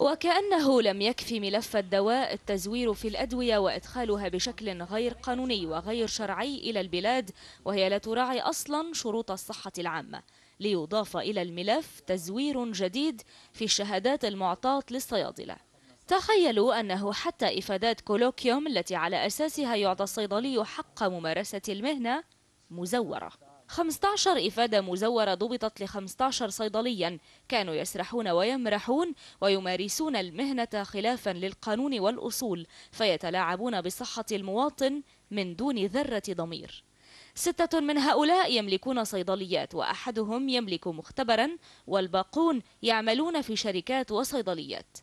وكأنه لم يكفي ملف الدواء التزوير في الأدوية وإدخالها بشكل غير قانوني وغير شرعي إلى البلاد وهي لا تراعي أصلا شروط الصحة العامة ليضاف إلى الملف تزوير جديد في الشهادات المعطاة للصيادلة تخيلوا أنه حتى إفادات كولوكيوم التي على أساسها يعطى الصيدلي حق ممارسة المهنة مزورة 15 إفادة مزورة ضبطت ل 15 صيدليا كانوا يسرحون ويمرحون ويمارسون المهنة خلافا للقانون والأصول فيتلاعبون بصحة المواطن من دون ذرة ضمير ستة من هؤلاء يملكون صيدليات وأحدهم يملك مختبرا والباقون يعملون في شركات وصيدليات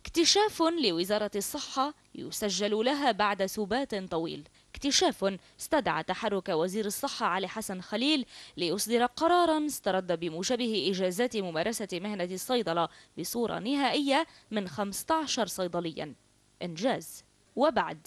اكتشاف لوزارة الصحة يسجل لها بعد سبات طويل اكتشاف استدعى تحرك وزير الصحة علي حسن خليل ليصدر قرارا استرد بموجبه إجازات ممارسة مهنة الصيدلة بصورة نهائية من 15 صيدليا إنجاز وبعد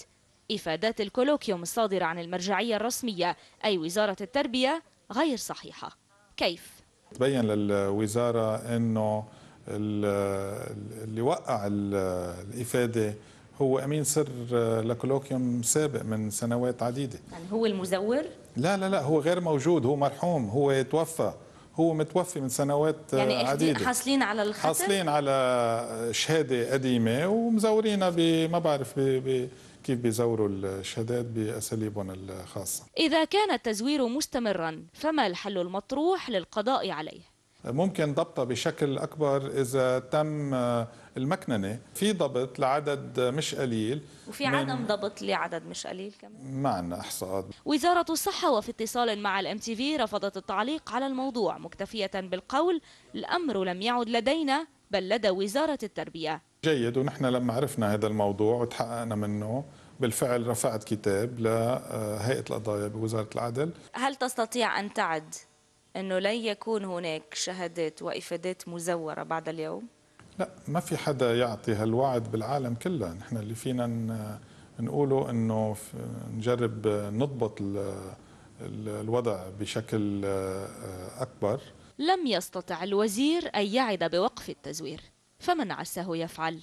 إفادات الكولوكيوم الصادرة عن المرجعية الرسمية أي وزارة التربية غير صحيحة كيف؟ تبين للوزارة أنه اللي وقع الإفادة هو امين سر آه، لكولوكيوم سابق من سنوات عديده يعني هو المزور لا لا لا هو غير موجود هو مرحوم هو توفى هو متوفي من سنوات آه، يعني عديده يعني حاصلين على الخطر حاصلين على شهاده قديمه ومزورينها ما بعرف بي كيف بيزوروا الشهادات باساليبهم الخاصه. اذا كان التزوير مستمرا فما الحل المطروح للقضاء عليه؟ ممكن ضبطها بشكل أكبر إذا تم آه، المكننة في ضبط لعدد آه، مش قليل وفي عدم ضبط لعدد مش قليل كمان ما عندنا إحصاءات وزارة الصحة وفي اتصال مع الام تي في رفضت التعليق على الموضوع مكتفية بالقول الأمر لم يعد لدينا بل لدى وزارة التربية جيد ونحن لما عرفنا هذا الموضوع وتحققنا منه بالفعل رفعت كتاب لهيئة آه، القضايا بوزارة العدل هل تستطيع أن تعد أنه لن يكون هناك شهادات وإفادات مزورة بعد اليوم؟ لا ما في حدا يعطي هالوعد بالعالم كله نحن اللي فينا نقوله أنه نجرب نضبط الوضع بشكل آه، أكبر لم يستطع الوزير أن يعد بوقف التزوير فمن عساه يفعل؟